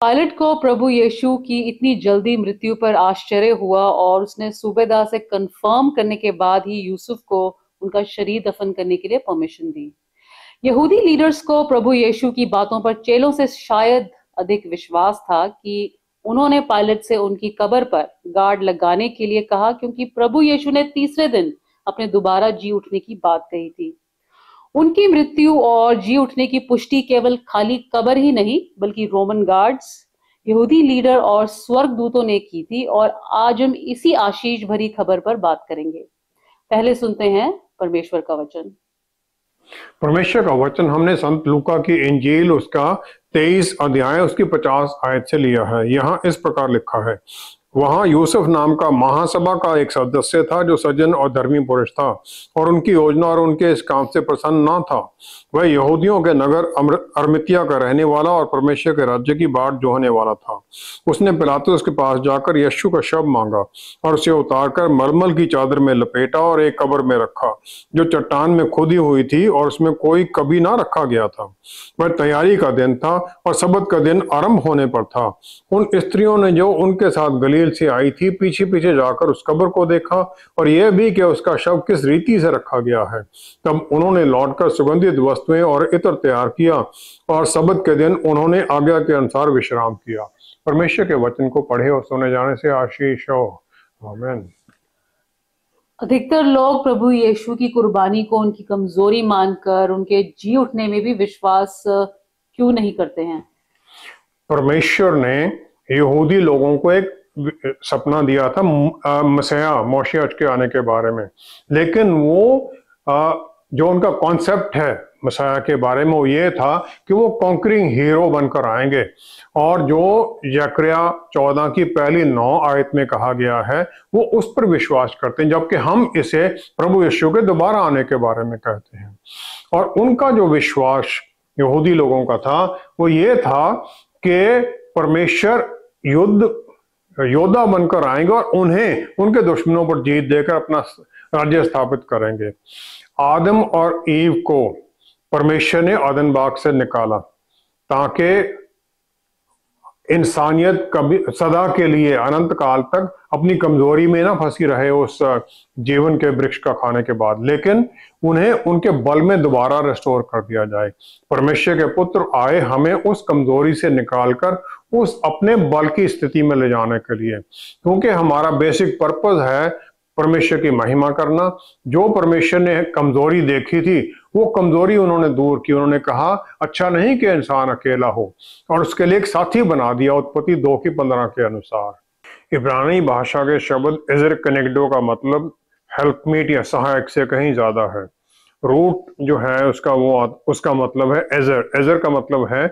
Pilot को प्रभु यीशु की इतनी जल्दी मृत्यु पर आश्चर्य हुआ और उसने सूबेदार से कंफर्म करने के बाद ही यूसुफ को उनका शरीर दफन करने के लिए परमिशन दी यहूदी लीडर्स को प्रभु यीशु की बातों पर चेलों से शायद अधिक विश्वास था कि उन्होंने पायलट से उनकी कबर पर गार्ड लगाने के लिए कहा क्योंकि प्रभु यीशु ने तीसरे दिन अपने दोबारा जी उठने की बात कही थी उनकी मृत्यु और जी उठने की पुष्टि केवल खाली कबर ही नहीं बल्कि रोमन गार्ड्स यहूदी लीडर और स्वर्ग दूतों ने की थी और आज हम इसी आशीष भरी खबर पर बात करेंगे पहले सुनते हैं परमेश्वर का वचन परमेश्वर का वचन हमने संत लुका की इंजील उसका तेईस अध्याय उसकी पचास आयत से लिया है यहाँ इस प्रकार लिखा है वहां यूसुफ नाम का महासभा का एक सदस्य था जो सज्जन और धर्मी पुरुष था और उनकी योजना और उनके इस काम से प्रसन्न ना था वह यहूदियों के नगर अर्मितिया का रहने वाला और परमेश्वर के राज्य की बाट जोहने वाला था उसने पिलातुस के पास जाकर यशु का शव मांगा और उसे उतारकर मलमल की चादर में लपेटा और एक कब्र में रखा जो चट्टान में खुदी हुई थी और उसमें कोई कभी ना रखा गया था वह तैयारी का दिन था और सबद का दिन आरंभ होने पर था उन स्त्रियों ने जो उनके साथ गलील जेल से आई थी पीछे पीछे जाकर उस कब्र को देखा और यह भी कि उसका शव किस रीति से रखा गया है तब उन्होंने लौटकर सुगंधित वस्तुएं और इतर तैयार किया और सबद के दिन उन्होंने आज्ञा के अनुसार विश्राम किया परमेश्वर के वचन को पढ़े और सुने जाने से आशीष हो आमेन अधिकतर लोग प्रभु यीशु की कुर्बानी को उनकी कमजोरी मानकर उनके जी उठने में भी विश्वास क्यों नहीं करते हैं परमेश्वर ने यहूदी लोगों को एक सपना दिया था मसया मोशिया के आने के बारे में लेकिन वो आ, जो उनका कॉन्सेप्ट है मसाया के बारे में वो ये था कि वो कॉन्करिंग हीरो बनकर आएंगे और जो यक्रिया चौदह की पहली नौ आयत में कहा गया है वो उस पर विश्वास करते हैं जबकि हम इसे प्रभु यीशु के दोबारा आने के बारे में कहते हैं और उनका जो विश्वास यहूदी लोगों का था वो ये था कि परमेश्वर युद्ध योद्धा बनकर आएंगे और उन्हें उनके दुश्मनों पर जीत देकर अपना राज्य स्थापित करेंगे आदम और ईव को परमेश्वर ने आदन बाग से निकाला ताकि इंसानियत कभी सदा के लिए अनंत काल तक अपनी कमजोरी में ना फंसी रहे उस जीवन के वृक्ष का खाने के बाद लेकिन उन्हें उनके बल में दोबारा रिस्टोर कर दिया जाए परमेश्वर के पुत्र आए हमें उस कमजोरी से निकालकर उस अपने बल की स्थिति में ले जाने के लिए क्योंकि हमारा बेसिक पर्पज है परमेश्वर की महिमा करना जो परमेश्वर ने कमजोरी देखी थी वो कमजोरी उन्होंने दूर की उन्होंने कहा अच्छा नहीं कि इंसान अकेला हो और उसके लिए एक साथी बना दिया उत्पत्ति दो की पंद्रह के अनुसार इब्रानी भाषा के शब्द इजर कनेक्डो का मतलब हेल्पमीट या सहायक से कहीं ज्यादा है रूट जो है उसका वो उसका मतलब है एजर एजर का मतलब है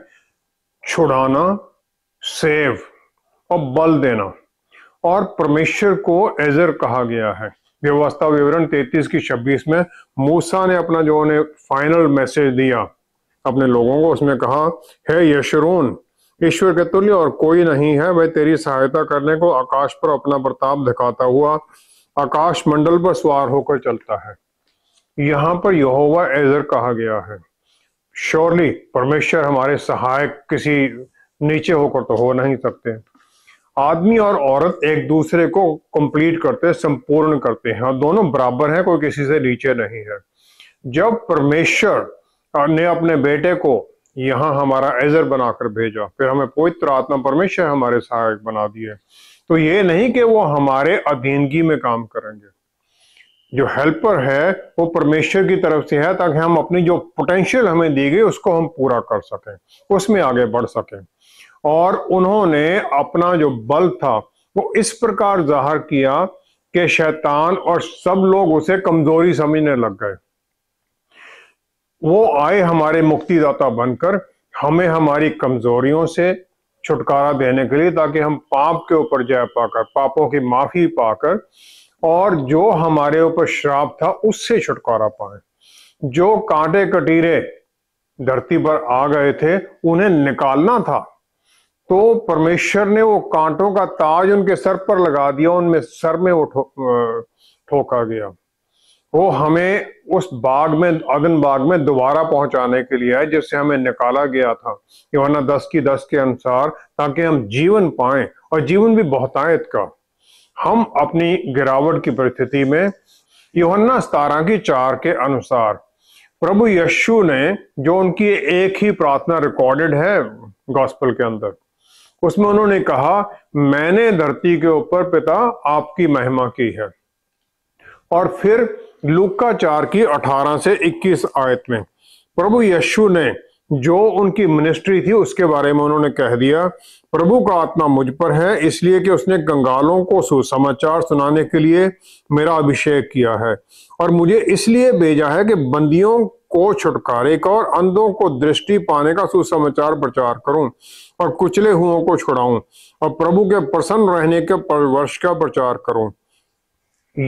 छुड़ाना सेव और बल देना और परमेश्वर को एजर कहा गया है व्यवस्था विवरण 33 की 26 में मूसा ने अपना जो उन्हें फाइनल मैसेज दिया अपने लोगों को उसमें कहा हे hey, यशरून ईश्वर के तुल्य और कोई नहीं है वह तेरी सहायता करने को आकाश पर अपना प्रताप दिखाता हुआ आकाश मंडल पर सवार होकर चलता है यहाँ पर यहोवा एजर कहा गया है श्योरली परमेश्वर हमारे सहायक किसी नीचे होकर तो हो नहीं सकते आदमी और औरत एक दूसरे को कंप्लीट करते संपूर्ण करते हैं और हाँ, दोनों बराबर हैं कोई किसी से नीचे नहीं है जब परमेश्वर ने अपने बेटे को यहाँ हमारा एजर बनाकर भेजा फिर हमें पवित्र आत्मा परमेश्वर हमारे सहायक बना दिए तो ये नहीं कि वो हमारे अधीनगी में काम करेंगे जो हेल्पर है वो परमेश्वर की तरफ से है ताकि हम अपनी जो पोटेंशियल हमें दी गई उसको हम पूरा कर सकें उसमें आगे बढ़ सकें और उन्होंने अपना जो बल था वो इस प्रकार जाहिर किया कि शैतान और सब लोग उसे कमजोरी समझने लग गए वो आए हमारे मुक्तिदाता बनकर हमें हमारी कमजोरियों से छुटकारा देने के लिए ताकि हम पाप के ऊपर जय पाकर पापों की माफी पाकर और जो हमारे ऊपर श्राप था उससे छुटकारा पाए जो कांटे कटीरे धरती पर आ गए थे उन्हें निकालना था तो परमेश्वर ने वो कांटों का ताज उनके सर पर लगा दिया उनमें सर में वो ठोका गया वो हमें उस बाग में अगन बाग में दोबारा पहुंचाने के लिए है जिससे हमें निकाला गया था वरना दस की दस के अनुसार ताकि हम जीवन पाए और जीवन भी बहुतायत का हम अपनी गिरावट की परिस्थिति में योहन्ना सतारा की चार के अनुसार प्रभु यशु ने जो उनकी एक ही प्रार्थना रिकॉर्डेड है गॉस्पल के अंदर उसमें उन्होंने कहा मैंने धरती के ऊपर पिता आपकी महिमा की है और फिर लुका चार की 18 से 21 आयत में प्रभु यशु ने जो उनकी मिनिस्ट्री थी उसके बारे में उन्होंने कह दिया प्रभु का आत्मा मुझ पर है इसलिए कि उसने गंगालों को सुसमाचार सुनाने के लिए मेरा अभिषेक किया है और मुझे इसलिए भेजा है कि बंदियों को छुटकारे का और अंधों को दृष्टि पाने का सुसमाचार प्रचार करूं और कुचले हुओं को छुड़ाऊं और प्रभु के प्रसन्न रहने के वर्ष का प्रचार करूं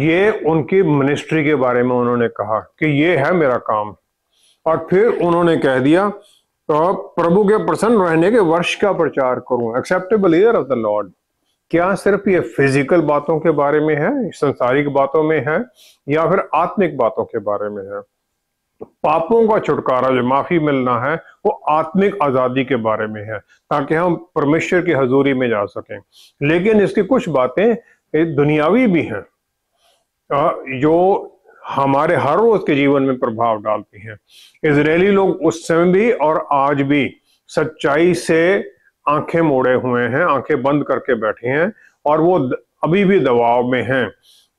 ये उनकी मिनिस्ट्री के बारे में उन्होंने कहा कि ये है मेरा काम और फिर उन्होंने कह दिया तो प्रभु के प्रसन्न रहने के वर्ष का प्रचार करूं acceptable year of the lord क्या सिर्फ ये फिजिकल बातों के बारे में है संसारिक बातों में है या फिर आत्मिक बातों के बारे में है पापों का छुटकारा जो माफी मिलना है वो आत्मिक आजादी के बारे में है ताकि हम परमेश्वर की हजूरी में जा सकें लेकिन इसकी कुछ बातें दुनियावी भी हैं जो हमारे हर रोज के जीवन में प्रभाव डालती हैं इसराइली लोग उस समय भी और आज भी सच्चाई से आंखें मोड़े हुए हैं आंखें बंद करके बैठे हैं और वो अभी भी दबाव में हैं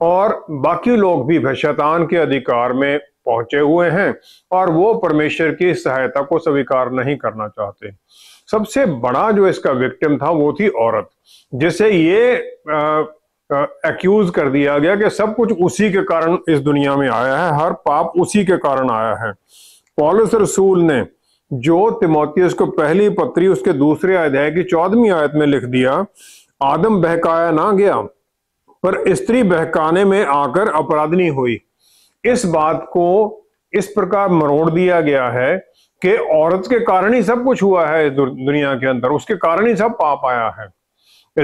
और बाकी लोग भी शैतान के अधिकार में पहुंचे हुए हैं और वो परमेश्वर की सहायता को स्वीकार नहीं करना चाहते सबसे बड़ा जो इसका विक्टिम था वो थी औरत जिसे ये एक्यूज कर दिया गया कि सब कुछ उसी के कारण इस दुनिया में आया है हर पाप उसी के कारण आया है पॉलिस रसूल ने जो तिमोतियस को पहली पत्री उसके दूसरे अध्याय की चौदहवीं आयत में लिख दिया आदम बहकाया ना गया पर स्त्री बहकाने में आकर अपराधनी हुई इस बात को इस प्रकार मरोड़ दिया गया है कि औरत के कारण ही सब कुछ हुआ है दुनिया के अंदर उसके कारण ही सब पाप आया है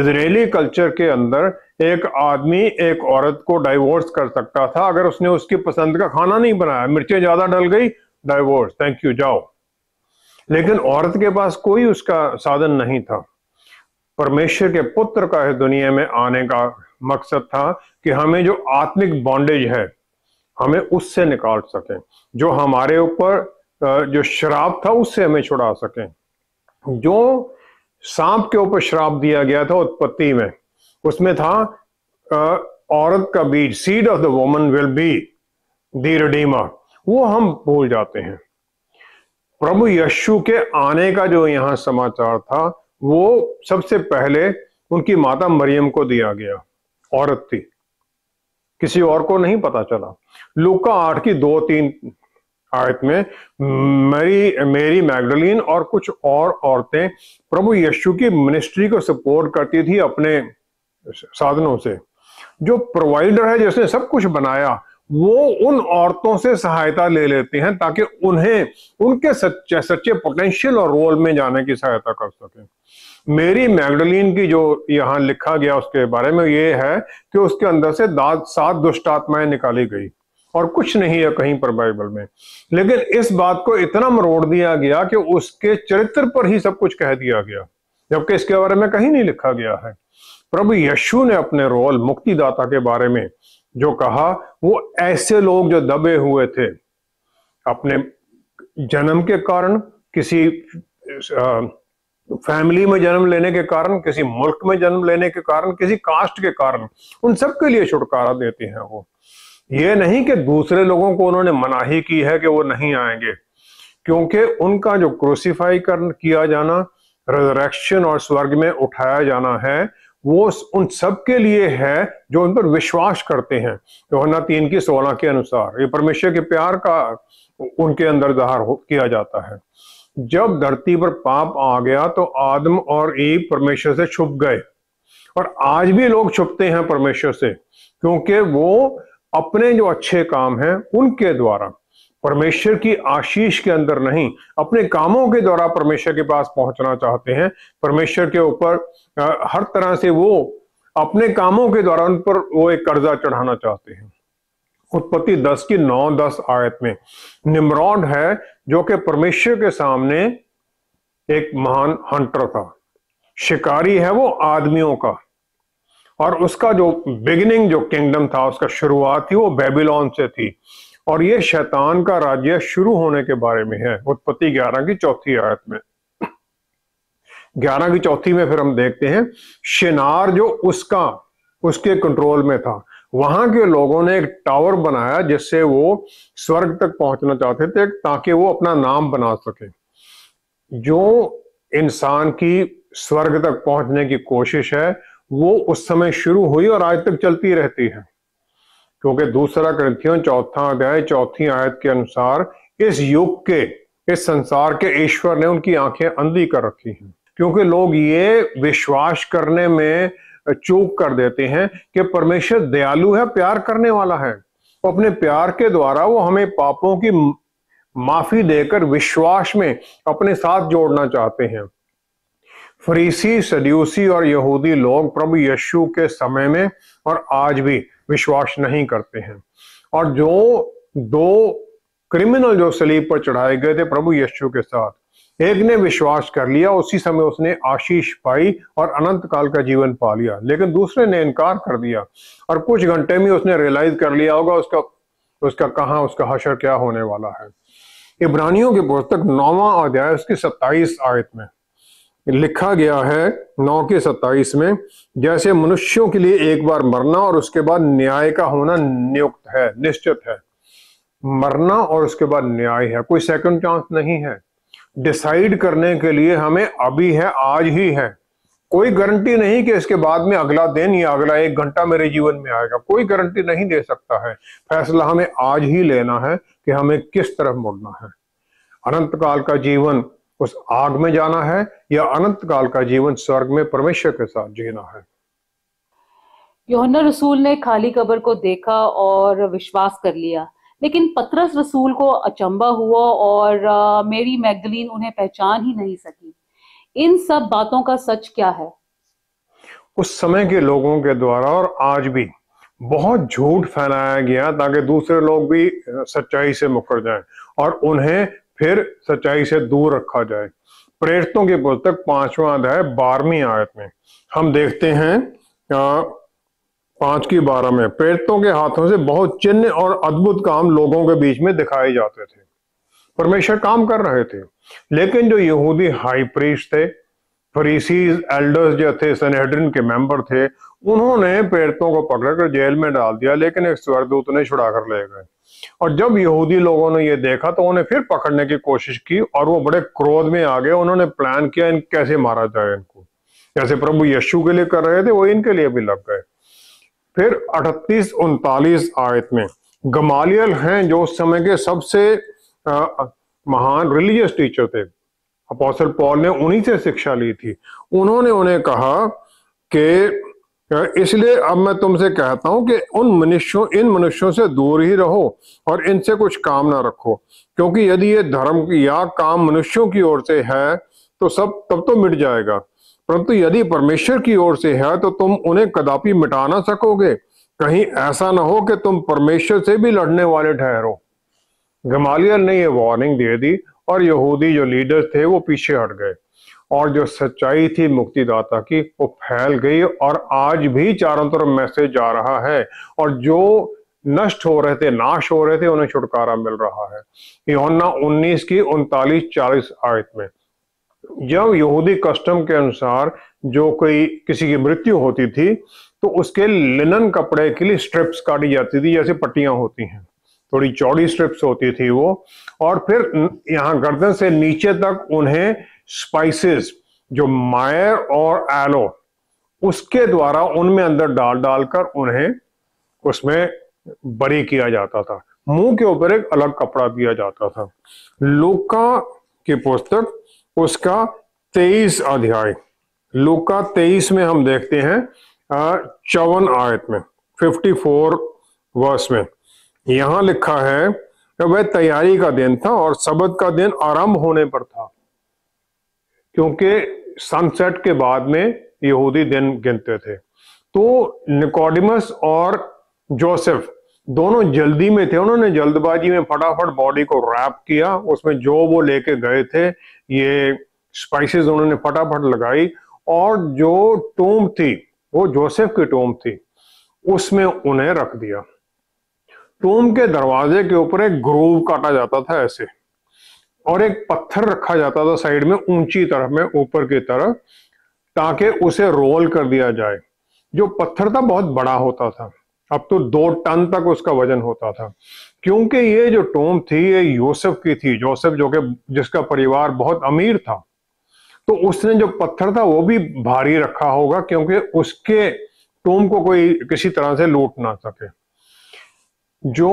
इसराइली कल्चर के अंदर एक आदमी एक औरत को डाइवोर्स कर सकता था अगर उसने उसकी पसंद का खाना नहीं बनाया मिर्चें ज्यादा डल गई डाइवोर्स थैंक यू जाओ लेकिन औरत के पास कोई उसका साधन नहीं था परमेश्वर के पुत्र का इस दुनिया में आने का मकसद था कि हमें जो आत्मिक बॉन्डेज है हमें उससे निकाल सकें जो हमारे ऊपर जो शराब था उससे हमें छुड़ा सकें जो सांप के ऊपर शराब दिया गया था उत्पत्ति में उसमें था औरत का बीज seed of the woman will be the redeemer वो हम भूल जाते हैं प्रभु यशु के आने का जो यहाँ समाचार था वो सबसे पहले उनकी माता मरियम को दिया गया औरत थी किसी और को नहीं पता चला लुका आठ की दो तीन आयत में मेरी मेरी मैगडलिन और कुछ और औरतें प्रभु यीशु की मिनिस्ट्री को सपोर्ट करती थी अपने साधनों से जो प्रोवाइडर है जिसने सब कुछ बनाया वो उन औरतों से सहायता ले लेते हैं ताकि उन्हें उनके सच्चे सच्चे पोटेंशियल और रोल में जाने की सहायता कर सके मेरी मैगडलिन की जो यहाँ लिखा गया उसके बारे में ये है कि उसके अंदर से दाद सात दुष्टात्माएं निकाली गई और कुछ नहीं है कहीं पर बाइबल में लेकिन इस बात को इतना मरोड़ दिया गया कि उसके चरित्र पर ही सब कुछ कह दिया गया जबकि इसके बारे में कहीं नहीं लिखा गया है प्रभु यशु ने अपने रोल मुक्तिदाता के बारे में जो कहा वो ऐसे लोग जो दबे हुए थे अपने जन्म के कारण किसी फैमिली में जन्म लेने के कारण किसी मुल्क में जन्म लेने के कारण किसी कास्ट के कारण उन सब के लिए छुटकारा देते हैं वो ये नहीं कि दूसरे लोगों को उन्होंने मनाही की है कि वो नहीं आएंगे क्योंकि उनका जो क्रूसीफाई कर किया जाना रेजरेक्शन और स्वर्ग में उठाया जाना है वो उन सब के लिए है जो उन पर विश्वास करते हैं योहना तीन की सोलह के अनुसार ये परमेश्वर के प्यार का उनके अंदर जहर किया जाता है जब धरती पर पाप आ गया तो आदम और ईब परमेश्वर से छुप गए और आज भी लोग छुपते हैं परमेश्वर से क्योंकि वो अपने जो अच्छे काम हैं उनके द्वारा परमेश्वर की आशीष के अंदर नहीं अपने कामों के द्वारा परमेश्वर के पास पहुंचना चाहते हैं परमेश्वर के ऊपर हर तरह से वो अपने कामों के द्वारा उन पर वो एक कर्जा चढ़ाना चाहते हैं उत्पत्ति दस की नौ दस आयत में निम्रॉड है जो कि परमेश्वर के सामने एक महान हंटर था शिकारी है वो आदमियों का और उसका जो बिगिनिंग जो किंगडम था उसका शुरुआत थी वो बेबीलोन से थी और ये शैतान का राज्य शुरू होने के बारे में है उत्पत्ति ग्यारह की चौथी आयत में ग्यारह की चौथी में फिर हम देखते हैं शिनार जो उसका उसके कंट्रोल में था वहां के लोगों ने एक टावर बनाया जिससे वो स्वर्ग तक पहुंचना चाहते थे ताकि वो अपना नाम बना सके जो इंसान की स्वर्ग तक पहुंचने की कोशिश है वो उस समय शुरू हुई और आज तक चलती रहती है क्योंकि दूसरा ग्रंथियों चौथा अध्याय चौथी आयत के अनुसार इस युग के इस संसार के ईश्वर ने उनकी आंखें अंधी कर रखी हैं क्योंकि लोग ये विश्वास करने में चूक कर देते हैं कि परमेश्वर दयालु है प्यार करने वाला है अपने प्यार के द्वारा वो हमें पापों की माफी देकर विश्वास में अपने साथ जोड़ना चाहते हैं फरीसी सदूसी और यहूदी लोग प्रभु यशु के समय में और आज भी विश्वास नहीं करते हैं और जो दो क्रिमिनल जो सलीब पर चढ़ाए गए थे प्रभु यशु के साथ एक ने विश्वास कर लिया उसी समय उसने आशीष पाई और अनंत काल का जीवन पा लिया लेकिन दूसरे ने इनकार कर दिया और कुछ घंटे में उसने रियलाइज कर लिया होगा उसका उसका कहाँ उसका हशर क्या होने वाला है इब्रानियों की पुस्तक नौवा अध्याय उसकी सत्ताईस आयत में लिखा गया है नौ के सत्ताईस में जैसे मनुष्यों के लिए एक बार मरना और उसके बाद न्याय का होना नियुक्त है निश्चित है मरना और उसके बाद न्याय है कोई सेकंड चांस नहीं है डिसाइड करने के लिए हमें अभी है आज ही है कोई गारंटी नहीं कि इसके बाद में अगला दिन या अगला एक घंटा मेरे जीवन में आएगा कोई गारंटी नहीं दे सकता है फैसला हमें आज ही लेना है कि हमें किस तरफ मुड़ना है अनंत काल का जीवन उस आग में जाना है या अनंत काल का जीवन स्वर्ग में परमेश्वर के साथ जीना है योहन्ना रसूल ने खाली कब्र को देखा और विश्वास कर लिया लेकिन पतरस रसूल को अचंबा हुआ और मेरी मैगदलीन उन्हें पहचान ही नहीं सकी इन सब बातों का सच क्या है उस समय के लोगों के द्वारा और आज भी बहुत झूठ फैलाया गया ताकि दूसरे लोग भी सच्चाई से मुकर जाएं और उन्हें फिर सच्चाई से दूर रखा जाए प्रेरितों की पुस्तक पांचवा अध्याय बारहवीं आयत में हम देखते हैं पांच की बारह में प्रेरितों के हाथों से बहुत चिन्ह और अद्भुत काम लोगों के बीच में दिखाए जाते थे परमेश्वर काम कर रहे थे लेकिन जो यहूदी हाई प्रीस्ट थे फरीसीज एल्डर्स जो थे सनहेड्रिन के मेंबर थे उन्होंने पेड़ों को पकड़कर जेल में डाल दिया लेकिन एक स्वर्गदूत ने कर ले गए और जब यहूदी लोगों ने यह देखा तो उन्हें फिर पकड़ने की कोशिश की और वो बड़े क्रोध में आ गए उन्होंने प्लान किया इन कैसे मारा जाए इनको जैसे प्रभु यशु के लिए कर रहे थे वो इनके लिए भी लग गए फिर अठतीस उनतालीस आयत में गमालियल हैं जो उस समय के सबसे आ, महान रिलीजियस टीचर थे अपोसल पॉल ने उन्हीं से शिक्षा ली थी उन्होंने उन्हें कहा कि इसलिए अब मैं तुमसे कहता हूं कि उन मनुष्यों इन मनुष्यों से दूर ही रहो और इनसे कुछ काम ना रखो क्योंकि यदि ये धर्म या काम मनुष्यों की ओर से है तो सब तब तो मिट जाएगा परंतु यदि परमेश्वर की ओर से है तो तुम उन्हें कदापि मिटा ना सकोगे कहीं ऐसा ना हो कि तुम परमेश्वर से भी लड़ने वाले ठहरो गमालियल ने यह वार्निंग दे दी और यहूदी जो लीडर्स थे वो पीछे हट गए और जो सच्चाई थी मुक्तिदाता की वो फैल गई और आज भी चारों तरफ मैसेज जा रहा है और जो नष्ट हो रहे थे नाश हो रहे थे उन्हें छुटकारा मिल रहा है योना उन्नीस की उनतालीस चालीस आयत में जब यहूदी कस्टम के अनुसार जो कोई किसी की मृत्यु होती थी तो उसके लिनन कपड़े के लिए स्ट्रिप्स काटी जाती थी जैसे पट्टियां होती हैं थोड़ी चौड़ी स्ट्रिप्स होती थी वो और फिर यहाँ गर्दन से नीचे तक उन्हें स्पाइसेस जो मायर और एलो उसके द्वारा उनमें अंदर डाल डालकर उन्हें उसमें बरी किया जाता था मुंह के ऊपर एक अलग कपड़ा दिया जाता था लोका की पुस्तक उसका तेईस अध्याय लोका तेईस में हम देखते हैं चौवन आयत में फिफ्टी फोर वर्ष में यहां लिखा है कि वह तैयारी का दिन था और सबद का दिन आरंभ होने पर था क्योंकि सनसेट के बाद में यहूदी दिन गिनते थे तो निकोडिमस और जोसेफ दोनों जल्दी में थे उन्होंने जल्दबाजी में फटाफट बॉडी को रैप किया उसमें जो वो लेके गए थे ये स्पाइसेस उन्होंने फटाफट लगाई और जो टोम थी वो जोसेफ की टोम थी उसमें उन्हें रख दिया टोम के दरवाजे के ऊपर एक ग्रोव काटा जाता था ऐसे और एक पत्थर रखा जाता था साइड में ऊंची तरफ में ऊपर की तरफ ताकि उसे रोल कर दिया जाए जो पत्थर था बहुत बड़ा होता था अब तो दो टन तक उसका वजन होता था क्योंकि ये जो टोम थी ये यूसुफ की थी जोसेफ जो कि जिसका परिवार बहुत अमीर था तो उसने जो पत्थर था वो भी भारी रखा होगा क्योंकि उसके टोम को कोई किसी तरह से लूट ना सके जो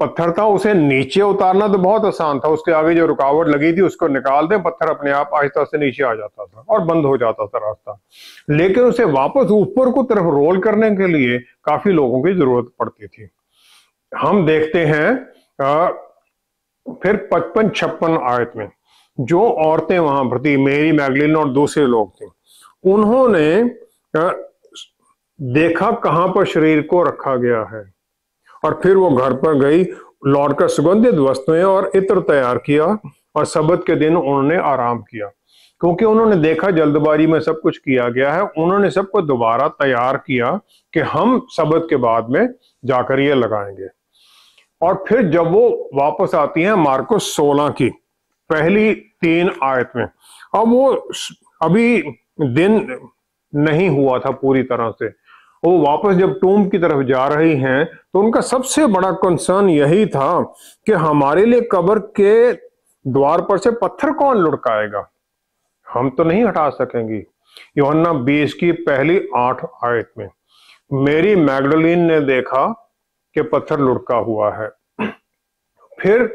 पत्थर था उसे नीचे उतारना तो बहुत आसान था उसके आगे जो रुकावट लगी थी उसको निकाल दें पत्थर अपने आप आहिस्ता से नीचे आ जाता था और बंद हो जाता था रास्ता लेकिन उसे वापस ऊपर को तरफ रोल करने के लिए काफी लोगों की जरूरत पड़ती थी हम देखते हैं आ, फिर पचपन छप्पन आयत में जो औरतें वहां पर थी मेरी मैगलिन और दूसरे लोग थे उन्होंने आ, देखा कहाँ पर शरीर को रखा गया है और फिर वो घर पर गई लौटकर सुगंधित वस्तुएं और इत्र तैयार किया और सबत के दिन उन्होंने आराम किया क्योंकि उन्होंने देखा जल्दबाजी में सब कुछ किया गया है उन्होंने सबको दोबारा तैयार किया कि हम सबत के बाद में जाकर ये लगाएंगे और फिर जब वो वापस आती हैं मार्को 16 की पहली तीन आयत में अब वो अभी दिन नहीं हुआ था पूरी तरह से वो वापस जब टूम की तरफ जा रही हैं तो उनका सबसे बड़ा कंसर्न यही था कि हमारे लिए कब्र के द्वार पर से पत्थर कौन लुड़काएगा हम तो नहीं हटा सकेंगी योहन्ना बीस की पहली आठ आयत में मेरी मैगडलिन ने देखा कि पत्थर लुड़का हुआ है फिर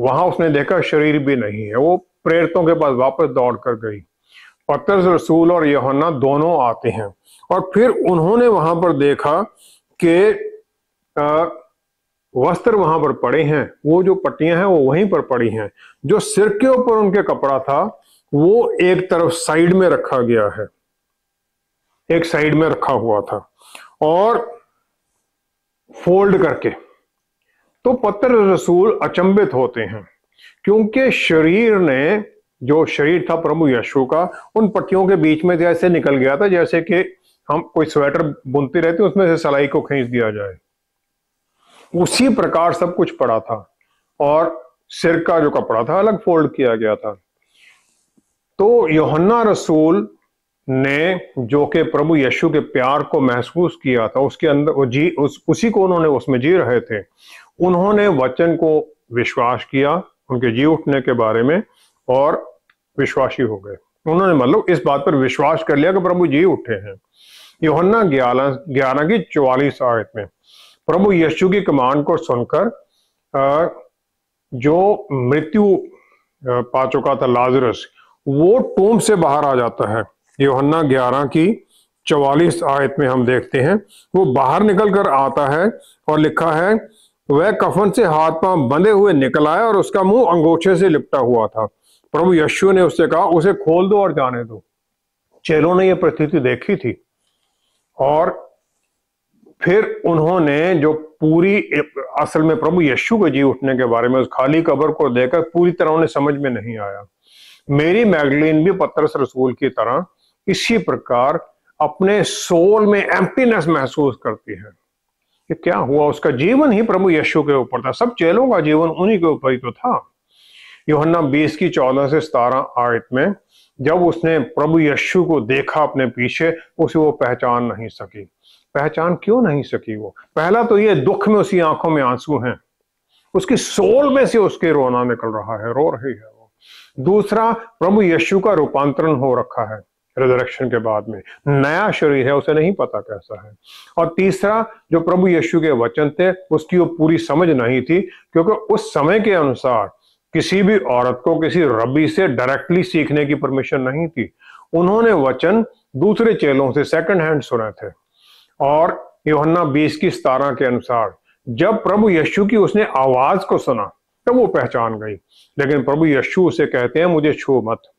वहां उसने देखा शरीर भी नहीं है वो प्रेरितों के पास वापस दौड़ कर गई पत्थर रसूल और यहोन्ना दोनों आते हैं और फिर उन्होंने वहां पर देखा कि वस्त्र वहां पर पड़े हैं वो जो पट्टियां हैं वो वहीं पर पड़ी हैं जो सिर के ऊपर उनके कपड़ा था वो एक तरफ साइड में रखा गया है एक साइड में रखा हुआ था और फोल्ड करके तो पत्र रसूल अचंबित होते हैं क्योंकि शरीर ने जो शरीर था प्रभु यशु का उन पट्टियों के बीच में जैसे निकल गया था जैसे कि हम कोई स्वेटर बुनती रहती उसमें से सलाई को खींच दिया जाए उसी प्रकार सब कुछ पड़ा था और सिर का जो कपड़ा था अलग फोल्ड किया गया था तो योहन्ना रसूल ने जो कि प्रभु यशु के प्यार को महसूस किया था उसके अंदर वो जी उस उसी को उन्होंने उसमें जी रहे थे उन्होंने वचन को विश्वास किया उनके जी उठने के बारे में और विश्वासी हो गए उन्होंने मतलब इस बात पर विश्वास कर लिया कि प्रभु जी उठे हैं योहन्ना ग्यारह ग्यारह की चौवालीस आयत में प्रभु यशु की कमांड को सुनकर जो मृत्यु पा चुका था लाजरस वो टूम से बाहर आ जाता है योहन्ना ग्यारह की चौवालीस आयत में हम देखते हैं वो बाहर निकल कर आता है और लिखा है वह कफन से हाथ पांव बंधे हुए निकल आया और उसका मुंह अंगोछे से लिपटा हुआ था प्रभु यशु ने उससे कहा उसे खोल दो और जाने दो चेलों ने यह परिस्थिति देखी थी और फिर उन्होंने जो पूरी असल में प्रभु यशु के जी उठने के बारे में उस खाली कबर को देखकर पूरी तरह उन्हें समझ में नहीं आया मेरी मैगलिन भी पत्रस रसूल की तरह इसी प्रकार अपने सोल में एम्प्टीनेस महसूस करती है कि क्या हुआ उसका जीवन ही प्रभु यशु के ऊपर था सब चेलों का जीवन उन्हीं के ऊपर ही तो था योहन्ना बीस की चौदह से सतारह आयत में जब उसने प्रभु यशु को देखा अपने पीछे उसे वो पहचान नहीं सकी पहचान क्यों नहीं सकी वो पहला तो ये दुख में उसी आंखों में आंसू हैं उसकी सोल में से उसके रोना निकल रहा है रो रही है वो दूसरा प्रभु यशु का रूपांतरण हो रखा है रिजरेक्शन के बाद में नया शरीर है उसे नहीं पता कैसा है और तीसरा जो प्रभु यशु के वचन थे उसकी वो पूरी समझ नहीं थी क्योंकि उस समय के अनुसार किसी भी औरत को किसी रबी से डायरेक्टली सीखने की परमिशन नहीं थी उन्होंने वचन दूसरे चेलों से सेकंड हैंड सुने थे और योहन्ना बीस की सतारह के अनुसार जब प्रभु यशु की उसने आवाज को सुना तब वो पहचान गई लेकिन प्रभु यशु उसे कहते हैं मुझे छू मत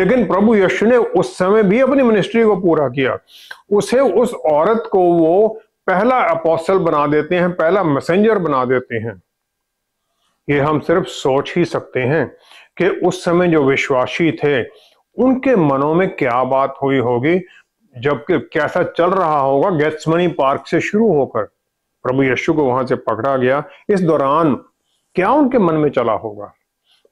लेकिन प्रभु यशु ने उस समय भी अपनी मिनिस्ट्री को पूरा किया उसे उस औरत को वो पहला अपोस्टल बना देते हैं पहला मैसेंजर बना देते हैं ये हम सिर्फ सोच ही सकते हैं कि उस समय जो विश्वासी थे उनके मनों में क्या बात हुई होगी जबकि कैसा चल रहा होगा गैट्समनी पार्क से शुरू होकर प्रभु यशु को वहां से पकड़ा गया इस दौरान क्या उनके मन में चला होगा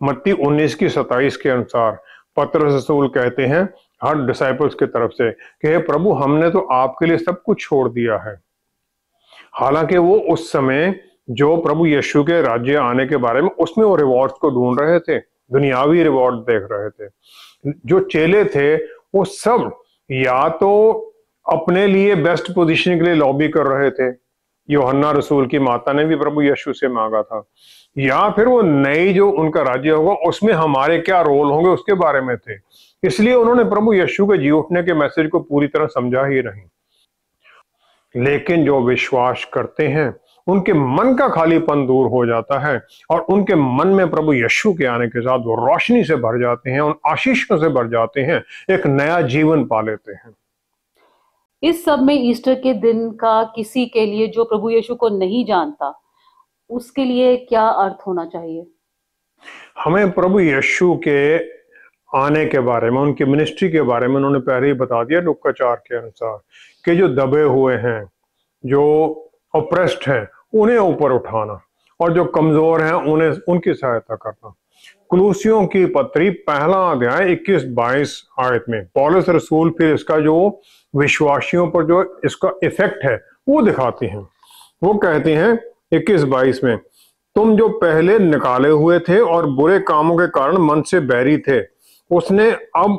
मत्ती 19 की 27 के अनुसार पत्र रसूल कहते हैं हर डिसाइपल्स की तरफ से कि हे प्रभु हमने तो आपके लिए सब कुछ छोड़ दिया है हालांकि वो उस समय जो प्रभु यीशु के राज्य आने के बारे में उसमें वो रिवॉर्ड को ढूंढ रहे थे दुनियावी रिवॉर्ड देख रहे थे जो चेले थे वो सब या तो अपने लिए बेस्ट पोजीशन के लिए लॉबी कर रहे थे योहन्ना रसूल की माता ने भी प्रभु यीशु से मांगा था या फिर वो नई जो उनका राज्य होगा उसमें हमारे क्या रोल होंगे उसके बारे में थे इसलिए उन्होंने प्रभु यीशु के जी उठने के मैसेज को पूरी तरह समझा ही नहीं लेकिन जो विश्वास करते हैं उनके मन का खालीपन दूर हो जाता है और उनके मन में प्रभु यशु के आने के साथ वो रोशनी से भर जाते हैं उन आशीषों से भर जाते हैं एक नया जीवन पा लेते हैं इस सब में ईस्टर के दिन का किसी के लिए जो प्रभु यीशु को नहीं जानता उसके लिए क्या अर्थ होना चाहिए हमें प्रभु यीशु के आने के बारे में उनकी मिनिस्ट्री के बारे में उन्होंने पहले ही बता दिया लुक्का चार के अनुसार कि जो दबे हुए हैं जो अप्रेस्ड हैं उन्हें ऊपर उठाना और जो कमजोर हैं उन्हें उनकी सहायता करना कुलूसियों की पत्री पहला अध्याय 21 बाईस आयत में पॉलिस रसूल फिर इसका जो विश्वासियों पर जो इसका इफेक्ट है वो दिखाती हैं वो कहती हैं 21 बाईस में तुम जो पहले निकाले हुए थे और बुरे कामों के कारण मन से बैरी थे उसने अब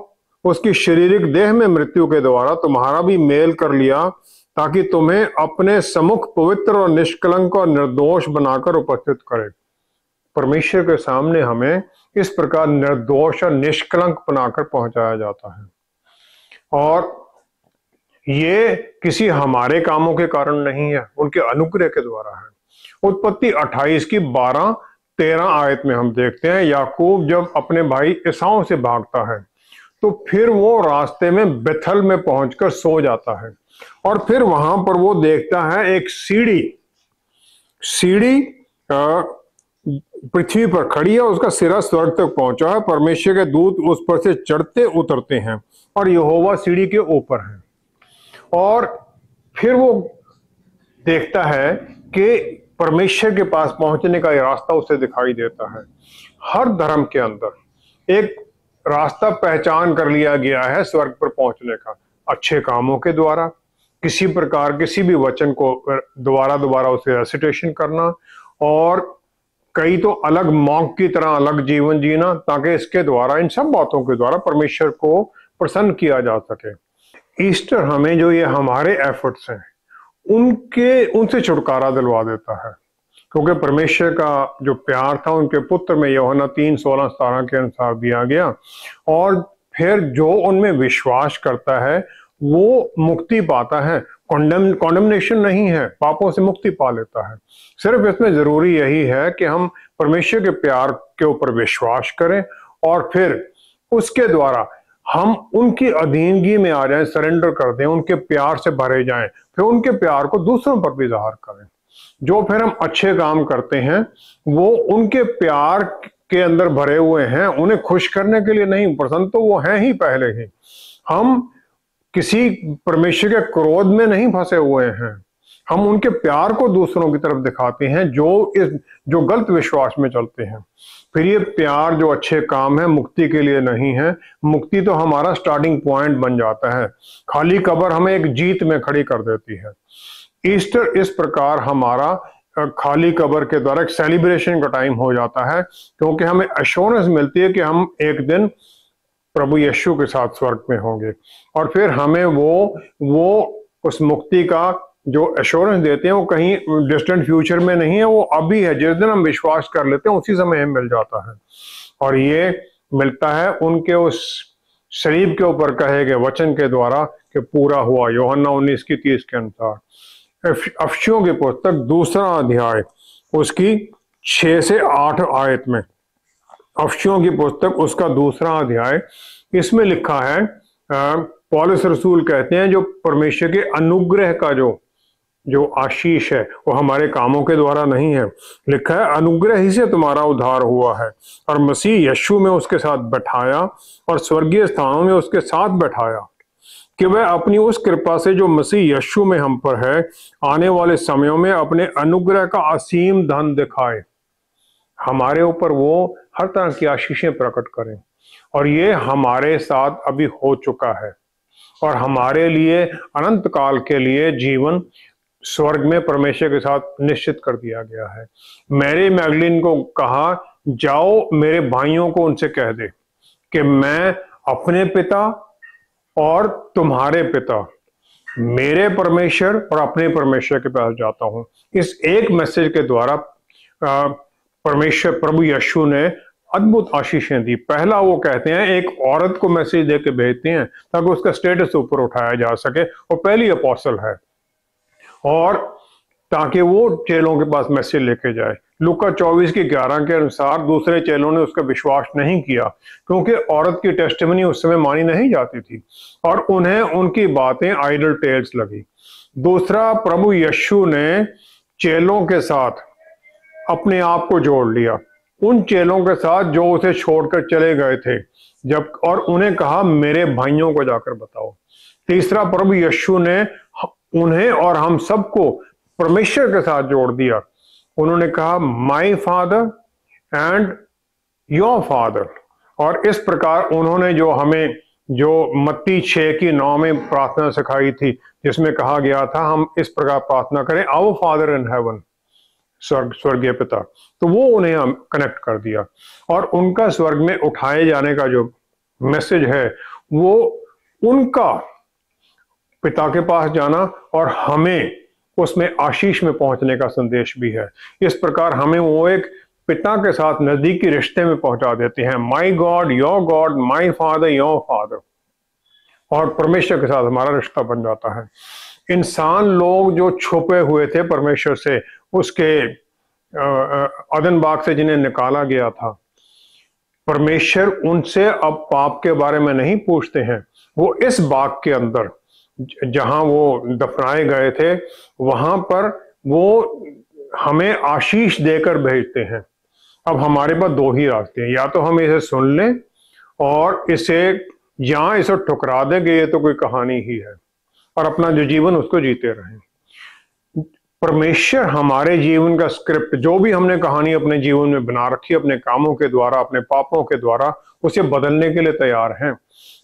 उसकी शारीरिक देह में मृत्यु के द्वारा तुम्हारा भी मेल कर लिया ताकि तुम्हें अपने समुख पवित्र और निष्कलंक और निर्दोष बनाकर उपस्थित करे परमेश्वर के सामने हमें इस प्रकार निर्दोष और निष्कलंक बनाकर पहुंचाया जाता है और ये किसी हमारे कामों के कारण नहीं है उनके अनुग्रह के द्वारा है उत्पत्ति 28 की 12 तेरह आयत में हम देखते हैं याकूब जब अपने भाई ईसाओं से भागता है तो फिर वो रास्ते में बेथल में पहुंचकर सो जाता है और फिर वहां पर वो देखता है एक सीढ़ी सीढ़ी पृथ्वी पर खड़ी है उसका सिरा स्वर्ग तक पहुंचा है परमेश्वर के दूत उस पर से चढ़ते उतरते हैं और यहोवा सीढ़ी के ऊपर है और फिर वो देखता है कि परमेश्वर के पास पहुंचने का रास्ता उसे दिखाई देता है हर धर्म के अंदर एक रास्ता पहचान कर लिया गया है स्वर्ग पर पहुंचने का अच्छे कामों के द्वारा किसी प्रकार किसी भी वचन को दोबारा दोबारा उसे रेसिटेशन करना और कई तो अलग मॉक की तरह अलग जीवन जीना ताकि इसके द्वारा इन सब बातों के द्वारा परमेश्वर को प्रसन्न किया जा सके ईस्टर हमें जो ये हमारे एफर्ट्स हैं उनके उनसे छुटकारा दिलवा देता है क्योंकि परमेश्वर का जो प्यार था उनके पुत्र में योहना तीन सोलह सतारह के अनुसार दिया गया और फिर जो उनमें विश्वास करता है वो मुक्ति पाता है कॉन्डम कॉन्डमनेशन नहीं है पापों से मुक्ति पा लेता है सिर्फ इसमें जरूरी यही है कि हम परमेश्वर के प्यार के ऊपर विश्वास करें और फिर उसके द्वारा हम उनकी अधीनगी में आ जाएं सरेंडर कर दें उनके प्यार से भरे जाएं फिर उनके प्यार को दूसरों पर भी जाहिर करें जो फिर हम अच्छे काम करते हैं वो उनके प्यार के अंदर भरे हुए हैं उन्हें खुश करने के लिए नहीं पसंद तो वो हैं ही पहले ही हम किसी परमेश्वर के क्रोध में नहीं फंसे हुए हैं हम उनके प्यार को दूसरों की तरफ दिखाते हैं जो इस जो गलत विश्वास में चलते हैं फिर ये प्यार जो अच्छे काम है मुक्ति के लिए नहीं है मुक्ति तो हमारा स्टार्टिंग पॉइंट बन जाता है खाली कबर हमें एक जीत में खड़ी कर देती है ईस्टर इस प्रकार हमारा खाली कबर के द्वारा सेलिब्रेशन का टाइम हो जाता है क्योंकि हमें अश्योरेंस मिलती है कि हम एक दिन प्रभु यशु के साथ स्वर्ग में होंगे और फिर हमें वो वो उस मुक्ति का जो एश्योरेंस देते हैं वो कहीं डिस्टेंट फ्यूचर में नहीं है वो अभी है जिस दिन हम विश्वास कर लेते हैं उसी समय हमें मिल जाता है और ये मिलता है उनके उस शरीब के ऊपर कहे गए वचन के द्वारा कि पूरा हुआ योहन्ना उन्नीस की तीस के अनुसार अफशियों की पुस्तक दूसरा अध्याय उसकी छ से आठ आयत में अफशियों की पुस्तक उसका दूसरा अध्याय इसमें लिखा है पॉलिस रसूल कहते हैं जो परमेश्वर के अनुग्रह का जो जो आशीष है वो हमारे कामों के द्वारा नहीं है लिखा है अनुग्रह ही से तुम्हारा उद्धार हुआ है और मसीह यशु में उसके साथ बैठाया और स्वर्गीय स्थानों में उसके साथ बैठाया कि वह अपनी उस कृपा से जो मसीह यशु में हम पर है आने वाले समयों में अपने अनुग्रह का असीम धन दिखाए हमारे ऊपर वो हर तरह की आशीषें प्रकट करें और ये हमारे साथ अभी हो चुका है और हमारे लिए अनंत काल के लिए जीवन स्वर्ग में परमेश्वर के साथ निश्चित कर दिया गया है मैरी मैगलिन को कहा जाओ मेरे भाइयों को उनसे कह दे कि मैं अपने पिता और तुम्हारे पिता मेरे परमेश्वर और अपने परमेश्वर के पास जाता हूं इस एक मैसेज के द्वारा परमेश्वर प्रभु यशु ने अद्भुत आशीषें दी पहला वो कहते हैं एक औरत को मैसेज दे के भेजते हैं ताकि उसका स्टेटस ऊपर उठाया जा सके वो पहली अपोसल है और ताकि वो चेलों के पास मैसेज लेके जाए लुका 24 की 11 के अनुसार दूसरे चेलों ने उसका विश्वास नहीं किया क्योंकि औरत की टेस्टमनी उस समय मानी नहीं जाती थी और उन्हें उनकी बातें आइडल टेल्स लगी दूसरा प्रभु यशु ने चेलों के साथ अपने आप को जोड़ लिया उन चेलों के साथ जो उसे छोड़कर चले गए थे जब और उन्हें कहा मेरे भाइयों को जाकर बताओ तीसरा प्रभु यशु ने उन्हें और हम सबको परमेश्वर के साथ जोड़ दिया उन्होंने कहा my father and your father और इस प्रकार उन्होंने जो हमें जो मत्ती छः की नौ में प्रार्थना सिखाई थी जिसमें कहा गया था हम इस प्रकार प्रार्थना करें आव फादर इन हेवन स्वर्ग स्वर्गीय पिता तो वो उन्हें कनेक्ट कर दिया और उनका स्वर्ग में उठाए जाने का जो मैसेज है वो उनका पिता के पास जाना और हमें उसमें आशीष में पहुंचने का संदेश भी है इस प्रकार हमें वो एक पिता के साथ नजदीकी रिश्ते में पहुंचा देते हैं my God your God my father your father और परमेश्वर के साथ हमारा रिश्ता बन जाता है इंसान लोग जो छुपे हुए थे परमेश्वर से उसके अदन बाग से जिन्हें निकाला गया था परमेश्वर उनसे अब पाप के बारे में नहीं पूछते हैं वो इस बाग के अंदर जहां वो दफनाए गए थे वहां पर वो हमें आशीष देकर भेजते हैं अब हमारे पास दो ही रास्ते हैं या तो हम इसे सुन लें और इसे या इसे ठुकरा देंगे ये तो कोई कहानी ही है और अपना जो जीवन उसको जीते रहें परमेश्वर हमारे जीवन का स्क्रिप्ट जो भी हमने कहानी अपने जीवन में बना रखी अपने कामों के द्वारा अपने पापों के द्वारा उसे बदलने के लिए तैयार हैं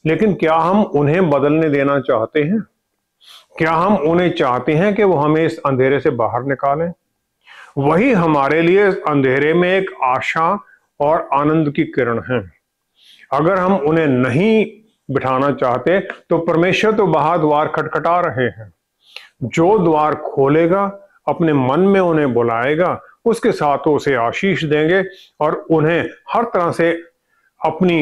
लेकिन क्या हम उन्हें बदलने देना चाहते हैं क्या हम उन्हें चाहते हैं कि वो हमें इस अंधेरे से बाहर निकालें वही हमारे लिए अंधेरे में एक आशा और आनंद की किरण है अगर हम उन्हें नहीं बिठाना चाहते तो परमेश्वर तो बाहर द्वार खटखटा रहे हैं जो द्वार खोलेगा अपने मन में उन्हें बुलाएगा उसके साथ उसे आशीष देंगे और उन्हें हर तरह से अपनी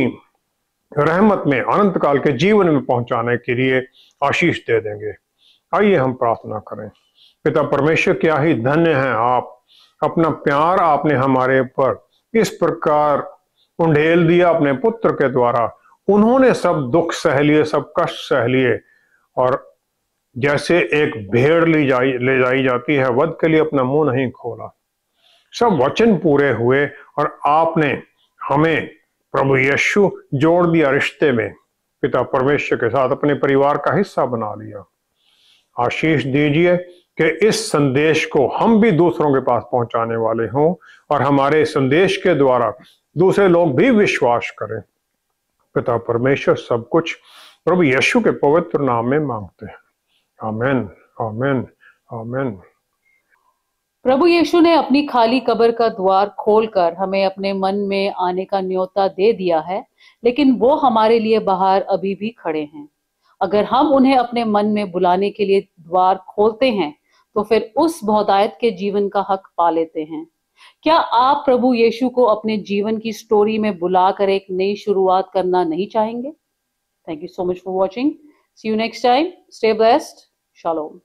रहमत में अनंत काल के जीवन में पहुंचाने के लिए आशीष दे देंगे आइए हम प्रार्थना करें पिता परमेश्वर क्या ही धन्य हैं आप अपना प्यार आपने हमारे पर इस प्रकार उंडेल दिया अपने पुत्र के द्वारा उन्होंने सब दुख सह लिए सब कष्ट सह लिए और जैसे एक भेड़ ली जाई ले जाई जाती है वध के लिए अपना मुंह नहीं खोला सब वचन पूरे हुए और आपने हमें प्रभु यीशु जोड़ दिया रिश्ते में पिता परमेश्वर के साथ अपने परिवार का हिस्सा बना लिया आशीष दीजिए कि इस संदेश को हम भी दूसरों के पास पहुंचाने वाले हों और हमारे संदेश के द्वारा दूसरे लोग भी विश्वास करें पिता परमेश्वर सब कुछ प्रभु यीशु के पवित्र नाम में मांगते हैं आमेन आमेन आमेन प्रभु यीशु ने अपनी खाली कब्र का द्वार खोलकर हमें अपने मन में आने का न्योता दे दिया है लेकिन वो हमारे लिए बाहर अभी भी खड़े हैं अगर हम उन्हें अपने मन में बुलाने के लिए द्वार खोलते हैं तो फिर उस बहुतायत के जीवन का हक पा लेते हैं क्या आप प्रभु यीशु को अपने जीवन की स्टोरी में बुलाकर एक नई शुरुआत करना नहीं चाहेंगे thank you so much for watching see you next time stay best Shalom.